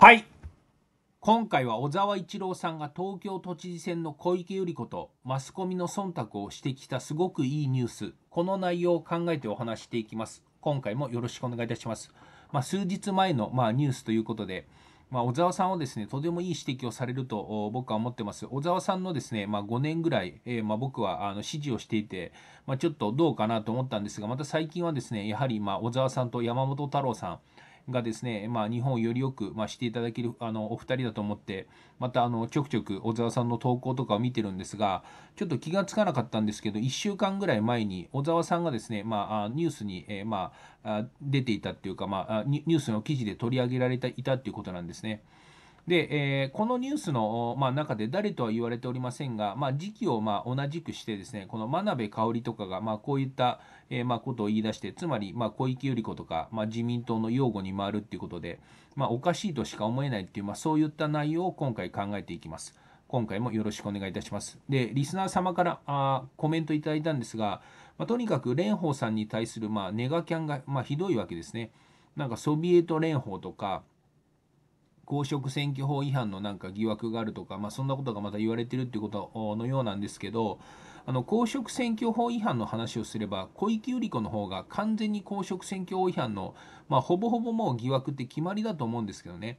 はい今回は小沢一郎さんが東京都知事選の小池百合子とマスコミの忖度をしてきたすごくいいニュースこの内容を考えてお話していきます今回もよろしくお願いいたします、まあ、数日前の、まあ、ニュースということで、まあ、小沢さんはですねとてもいい指摘をされると僕は思ってます小沢さんのですね、ま5年ぐらい、えー、ま僕はあの支持をしていて、まちょっとどうかなと思ったんですがまた最近はですねやはりま小沢さんと山本太郎さんがですね、まあ、日本をよりよく、まあ、していただけるあのお二人だと思って、またあのちょくちょく小沢さんの投稿とかを見てるんですが、ちょっと気がつかなかったんですけど、1週間ぐらい前に小沢さんがですね、まあ、ニュースに、えー、まあ、出ていたっていうか、まあ、ニュースの記事で取り上げられていたっていうことなんですね。で、えー、このニュースの、まあ、中で誰とは言われておりませんが、まあ、時期をまあ同じくしてですね、この真鍋香織とかが、まあ、こういった、えー、まあことを言い出して、つまり、まあ、小池百合子とか、まあ、自民党の擁護に回るということで、まあ、おかしいとしか思えないっていう、まあ、そういった内容を今回考えていきます。今回もよろしくお願いいたします。で、リスナー様からあコメントいただいたんですが、まあ、とにかく蓮舫さんに対する、まあ、ネガキャンが、まあ、ひどいわけですね。なんかソビエト連邦とか、公職選挙法違反のなんか疑惑があるとか、まあ、そんなことがまた言われてるってことのようなんですけど、あの公職選挙法違反の話をすれば、小池百合子の方が完全に公職選挙法違反の、まあ、ほぼほぼもう疑惑って決まりだと思うんですけどね。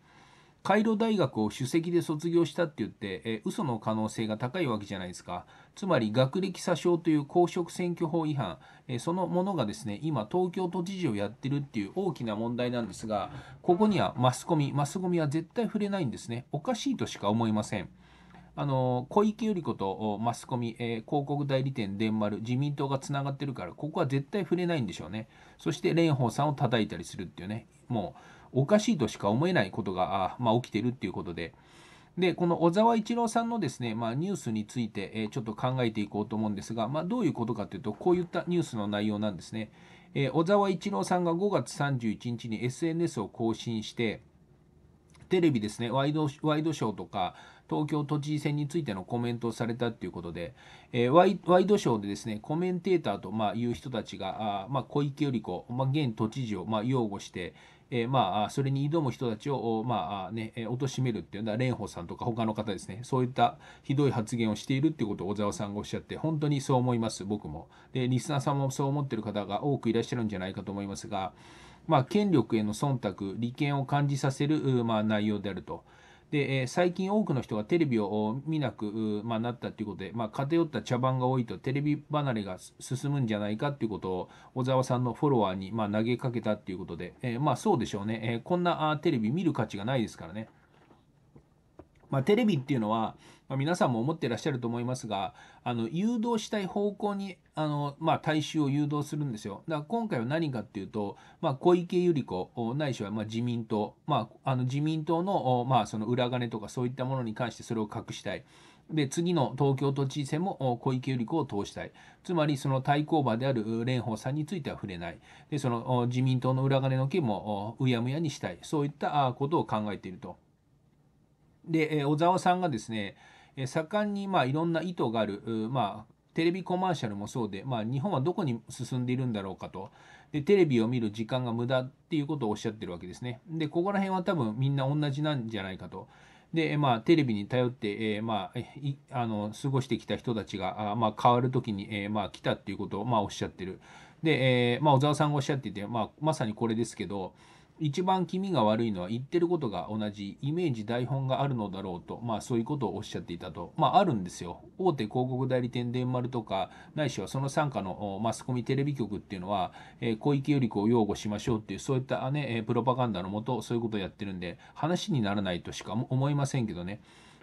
カイロ大学を首席で卒業したって言って、えー、嘘の可能性が高いわけじゃないですか。つまり学歴詐称という公職選挙法違反、えー、そのものがですね、今東京都知事をやってるっていう大きな問題なんですが、ここにはマスコミ、マスコミは絶対触れないんですね。おかしいとしか思いません。あの小池百合子とマスコミ、えー、広告代理店、電丸、自民党がつながってるから、ここは絶対触れないんでしょうね。そして蓮舫さんを叩いたりするっていうね、もうおかしいとしか思えないことが、まあ、起きてるっていうことで。でこの小沢一郎さんのですね、まあ、ニュースについて、えー、ちょっと考えていこうと思うんですが、まあ、どういうことかというとこういったニュースの内容なんですね、えー、小沢一郎さんが5月31日に SNS を更新してテレビですねワイドワイドショーとか東京都知事選についてのコメントをされたということで、えー、ワイドショーでですねコメンテーターと、まあ、いう人たちがあ、まあ、小池百合子、まあ、現都知事を、まあ、擁護して、えまあ、それに挑む人たちを、まあね、貶めるっていうのは、蓮舫さんとか他の方ですね、そういったひどい発言をしているっていうことを小沢さんがおっしゃって、本当にそう思います、僕も。で、リスナーさんもそう思ってる方が多くいらっしゃるんじゃないかと思いますが、まあ、権力への忖度、利権を感じさせる、まあ、内容であると。で、えー、最近多くの人がテレビを見なく、まあ、なったということで、まあ、偏った茶番が多いとテレビ離れが進むんじゃないかということを小沢さんのフォロワーに、ま投げかけたということで、えー、まそうでしょうね、えこんなテレビ見る価値がないですからね。まあ、テレビっていうのは、まあ、皆さんも思ってらっしゃると思いますがあの誘導したい方向にあの、まあ、大衆を誘導するんですよ。だから今回は何かっていうと、まあ、小池百合子ないしはま自民党、まあ、あの自民党の,、まあその裏金とかそういったものに関してそれを隠したい。で次の東京都知事選も小池百合子を通したい、つまりその対抗馬である蓮舫さんについては触れない、でその自民党の裏金の件もうやむやにしたい、そういったことを考えていると。で、え小沢さんがですね、え盛んにまあいろんな意図がある、まあ、テレビコマーシャルもそうで、まあ、日本はどこに進んでいるんだろうかとでテレビを見る時間が無駄っていうことをおっしゃってるわけですねでここら辺は多分みんな同じなんじゃないかとで、まあ、テレビに頼って、えー、まあ、いあの過ごしてきた人たちがあ、まあ、変わる時に、えー、まあ、来たっていうことを、まあ、おっしゃってるで、えー、まあ、小沢さんがおっしゃっていて、まあ、まさにこれですけど一番気味が悪いのは言ってることが同じイメージ台本があるのだろうと、まあ、そういうことをおっしゃっていたと、まあ、あるんですよ大手広告代理店電丸とかないしはその傘下のマスコミテレビ局っていうのは、えー、小池百合子を擁護しましょうっていうそういった、ね、プロパガンダのもとそういうことをやってるんで話にならないとしか思いませんけどね。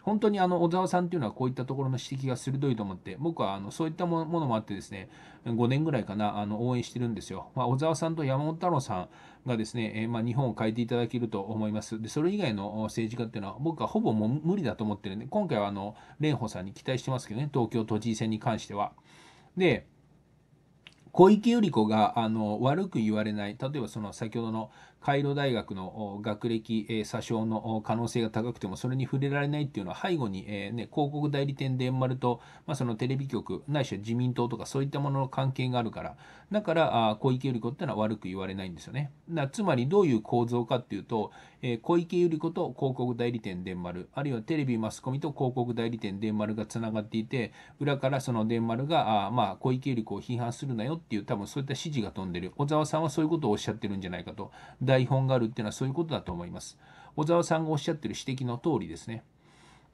本当にあの小沢さんっていうのはこういったところの指摘が鋭いと思って、僕はあのそういったものもあってですね、5年ぐらいかな、あの応援してるんですよ。まあ、小沢さんと山本太郎さんがですね、えー、まあ、日本を変えていただけると思います。で、それ以外の政治家っていうのは、僕はほぼもう無理だと思ってるんで、今回はあの蓮舫さんに期待してますけどね、東京都知事選に関しては。で、小池百合子があの悪く言われない、例えばその先ほどのカイロ大学の学歴、えー、詐称の可能性が高くてもそれに触れられないっていうのは背後に、えー、ね、広告代理店電丸と、まあ、そのテレビ局ないしは自民党とかそういったものの関係があるからだからあ小池百合子ってのは悪く言われないんですよねだつまりどういう構造かっていうと、えー、小池百合子と広告代理店電丸あるいはテレビマスコミと広告代理店電丸がつながっていて裏からその電丸があ、まあ、小池百合子を批判するなよっていう多分そういった指示が飛んでる小沢さんはそういうことをおっしゃってるんじゃないかと大台本があるっていうのはそういうことだと思います。小沢さんがおっしゃってる指摘の通りですね。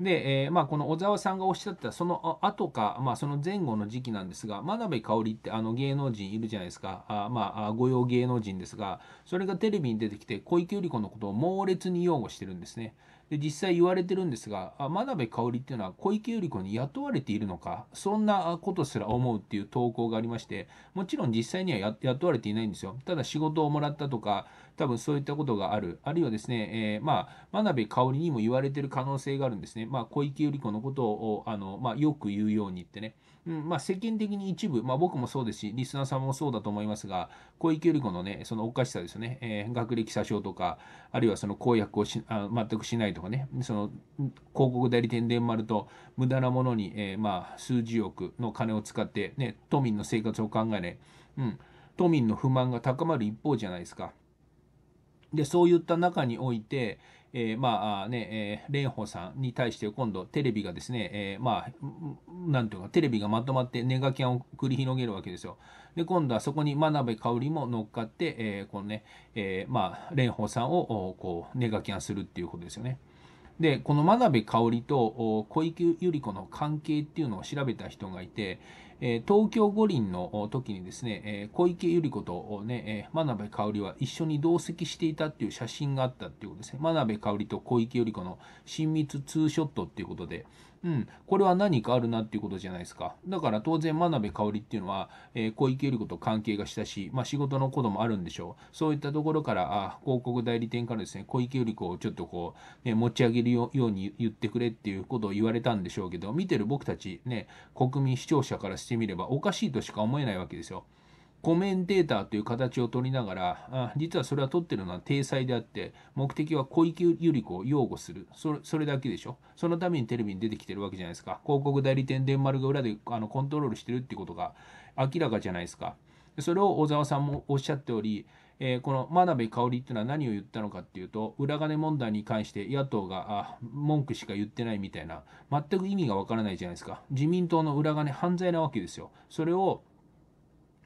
で、えー、まあ、この小沢さんがおっしゃったその後か、まあ、その前後の時期なんですが真鍋かおりってあの芸能人いるじゃないですかあ、まあ、御用芸能人ですがそれがテレビに出てきて小池百合子のことを猛烈に擁護してるんですね。で実際言われてるんですが真鍋かおりっていうのは小池百合子に雇われているのかそんなことすら思うっていう投稿がありましてもちろん実際には雇われていないんですよただ仕事をもらったとか多分そういったことがあるあるいはですね、えー、まあ真鍋かおりにも言われてる可能性があるんですねまあ小池百合子のことをあの、まあ、よく言うようにってねうんまあ、世間的に一部、まあ、僕もそうですし、リスナーさんもそうだと思いますが、小池百合子のね、そのおかしさですね、えー、学歴詐称とか、あるいはその公約をしあ全くしないとかね、その広告代理店で丸と無駄なものに、えー、まあ、数十億の金を使って、ね、都民の生活を考えね、うん、都民の不満が高まる一方じゃないですか。でそういった中において、えー、まあね、えー、蓮舫さんに対して今度テレビがですね、えー、まあ、なんていうか、テレビがまとまってネガキャンを繰り広げるわけですよ。で、今度はそこに真鍋かおりも乗っかって、えー、このね、えー、まあ、蓮舫さんをこうネガキャンするっていうことですよね。で、この真鍋かおりと小池百合子の関係っていうのを調べた人がいて、え東京五輪の時にですね、え小池百合子とね、え真鍋かおりは一緒に同席していたっていう写真があったっていうことですね。真鍋かおりと小池百合子の親密ツーショットっていうことで、うん、これは何かあるなっていうことじゃないですか。だから当然、真鍋かおりっていうのは、え小池百合子と関係がしたし、まあ、仕事のこともあるんでしょう。そういったところから、あ広告代理店からですね、小池百合子をちょっとこう、ね、持ち上げるように言ってくれっていうことを言われたんでしょうけど、見てる僕たち、ね、国民視聴者からしてしてみればおかしいとしか思えないわけですよ。コメンテーターという形を取りながら、あ実はそれは取ってるのは体裁であって、目的は小池百合子を擁護するそれ。それだけでしょ。そのためにテレビに出てきてるわけじゃないですか。広告代理店デンマルが裏であのコントロールしてるってことが明らかじゃないですか。それを小沢さんもおっしゃっており、えー、この真鍋かおりっていうのは何を言ったのかっていうと、裏金問題に関して野党があ文句しか言ってないみたいな、全く意味がわからないじゃないですか。自民党の裏金犯罪なわけですよ。それを、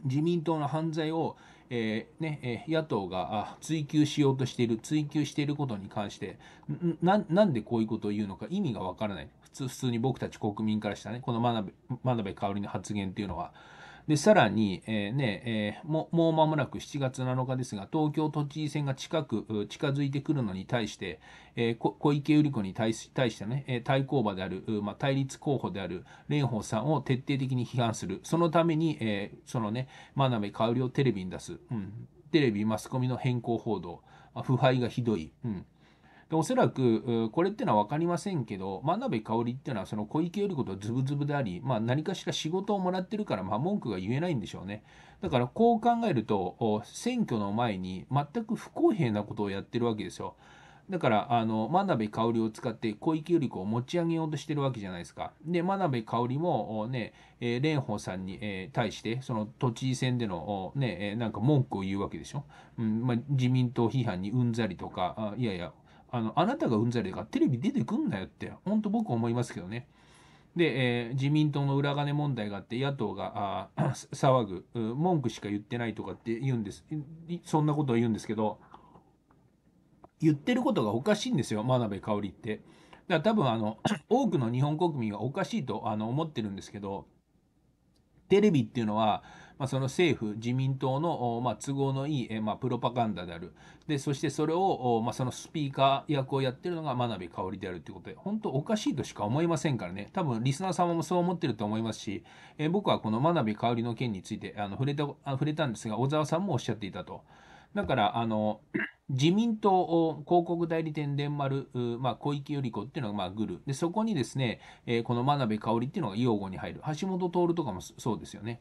自民党の犯罪を、えー、ねえ野党が追及しようとしている、追及していることに関して、なんでこういうことを言うのか意味がわからない。普通、普通に僕たち国民からしたね、この真鍋、真鍋かおりの発言っていうのは。で、さらに、えー、ね、えー、もう間もなく7月7日ですが、東京都知事選が近く、近づいてくるのに対して、えー、小池百合子に対し対してね、対抗馬である、まあ、対立候補である蓮舫さんを徹底的に批判する。そのために、えー、そのね、真鍋かおりをテレビに出す。うん。テレビ、マスコミの変更報道。腐敗がひどい。うん。でおそらくこれってのは分かりませんけど真鍋かおりっていうのはその小池百合子とズブズブであり、まあ、何かしら仕事をもらってるから、まあ、文句が言えないんでしょうねだからこう考えると選挙の前に全く不公平なことをやってるわけですよだからあの真鍋かおりを使って小池百合子を持ち上げようとしてるわけじゃないですか。で真鍋かおりもね、えー、蓮舫さんに、えー、対してその都知事選でのね、えー、なんか文句を言うわけでしょ。うんまあ、自民党批判にうんざりとかあいやいやあの、あなたがうんざりだからテレビ出てくんなよって、ほんと僕思いますけどね。で、えー、自民党の裏金問題があって、野党があ 騒ぐ、文句しか言ってないとかって言うんです。そんなことを言うんですけど、言ってることがおかしいんですよ、真鍋かおりって。だから多分あの、多くの日本国民はおかしいとあの思ってるんですけど、テレビっていうのは、まあ、その政府、自民党の、まあ、都合のいい、まあ、プロパガンダである、でそしてそれを、まあ、そのスピーカー役をやってるのが真鍋かおりであるということで、本当おかしいとしか思いませんからね、多分リスナー様もそう思ってると思いますし、え僕はこの真鍋かおりの件についてあの触れた触れたんですが、小沢さんもおっしゃっていたと。だからあの 自民党広告代理店伝丸、まあ、小池百合子っていうのがまあグルでそこにですね、えー、この真鍋かおりっていうのが擁護に入る橋本徹とかもそうですよね。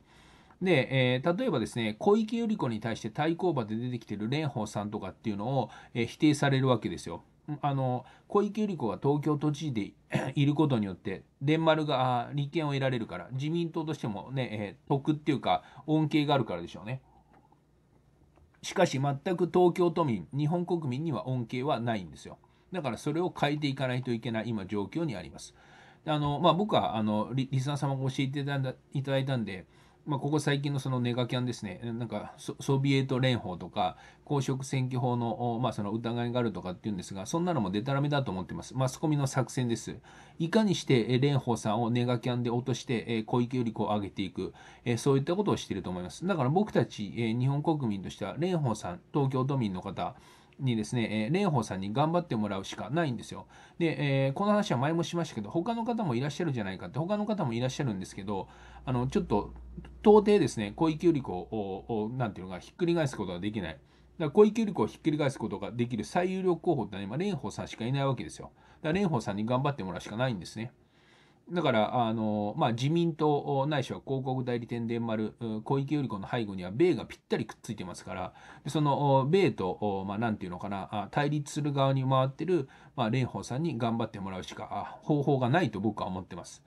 で、えー、例えばですね、小池百合子に対して対抗馬で出てきてる蓮舫さんとかっていうのを、えー、否定されるわけですよ。あの小池百合子が東京都知事で いることによって伝丸が立憲を得られるから自民党としてもね、えー、得っていうか恩恵があるからでしょうね。しかし全く東京都民日本国民には恩恵はないんですよ。だからそれを変えていかないといけない今状況にあります。あのまあ、僕はあのリスナー様が教えていただいたんでまあ、ここ最近のそのネガキャンですね、なんかソビエト連邦とか、公職選挙法の,、まあその疑いがあるとかっていうんですが、そんなのもデタらめだと思ってます。マスコミの作戦です。いかにして蓮舫さんをネガキャンで落として、小池より子を上げていく、そういったことをしていると思います。だから僕たち、日本国民としては、蓮舫さん、東京都民の方、にですね、えー、蓮舫さんに頑張ってもらうしかないんですよ。で、えー、この話は前もしましたけど、他の方もいらっしゃるじゃないかって、他の方もいらっしゃるんですけど、あの、ちょっと、到底ですね、小池百合子を、何ていうのか、ひっくり返すことができない。だから小池百合子をひっくり返すことができる最有力候補ってのは今、蓮舫さんしかいないわけですよ。だから蓮舫さんに頑張ってもらうしかないんですね。だから、あの、まあ、自民党ないしは広告代理店で丸、小池百合子の背後には米がぴったりくっついてますから、その米と、まあ、なんていうのかな、対立する側に回ってる、まあ、蓮舫さんに頑張ってもらうしか方法がないと僕は思ってます。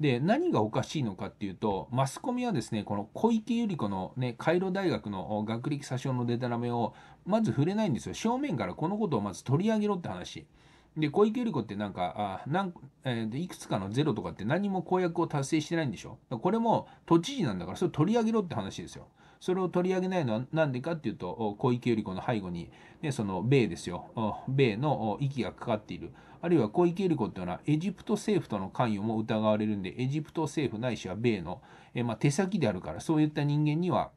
で、何がおかしいのかっていうと、マスコミはですね、この小池百合子のね、カイロ大学の学歴詐称のデタラメを、まず触れないんですよ。正面からこのことをまず取り上げろって話。で、小池百合子ってなんか、あなんえー、いくつかのゼロとかって何も公約を達成してないんでしょこれも都知事なんだから、それを取り上げろって話ですよ。それを取り上げないのは何でかっていうと、小池百合子の背後に、ね、その米ですよ。米の息がかかっている。あるいは小池百合子っていうのは、エジプト政府との関与も疑われるんで、エジプト政府ないしは米の、えー、まあ、手先であるから、そういった人間には、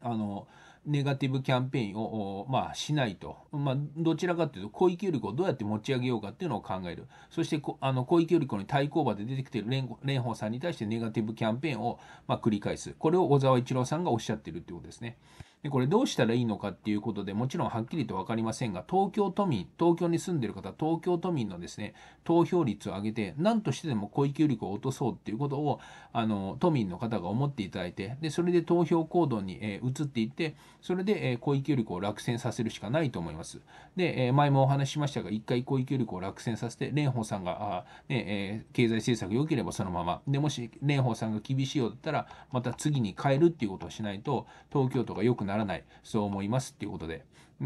あの、ネガティブキャンペーンを、まあ、しないと、まあ、どちらかというと広域子をどうやって持ち上げようかっていうのを考えるそしてあの広域子に対抗馬で出てきている蓮舫さんに対してネガティブキャンペーンを、まあ、繰り返すこれを小沢一郎さんがおっしゃってるってことですね。でこれどうしたらいいのかっていうことでもちろんはっきりと分かりませんが東京都民東京に住んでる方東京都民のですね投票率を上げて何としてでも小池百合子を落とそうっていうことをあの都民の方が思っていただいてでそれで投票行動に、え移っていってそれで、え小池百合子を落選させるしかないと思います。で、え前もお話ししましたが一回小池百合子を落選させて蓮舫さんがあ、ねえ経済政策良ければそのままでもし蓮舫さんが厳しいようだったらまた次に変えるっていうことをしないと東京都が良くならないそう思いますっていうことで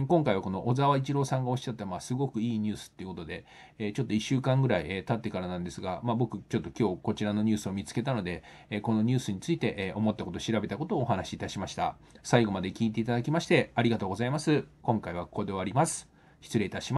今回はこの小沢一郎さんがおっしゃった、まあ、すごくいいニュースっていうことで、えー、ちょっと1週間ぐらい、えー、経ってからなんですが、まあ、僕ちょっと今日こちらのニュースを見つけたので、えー、このニュースについて、え思ったこと調べたことをお話しいたしました最後まで聞いていただきましてありがとうございます今回はここで終わります失礼いたします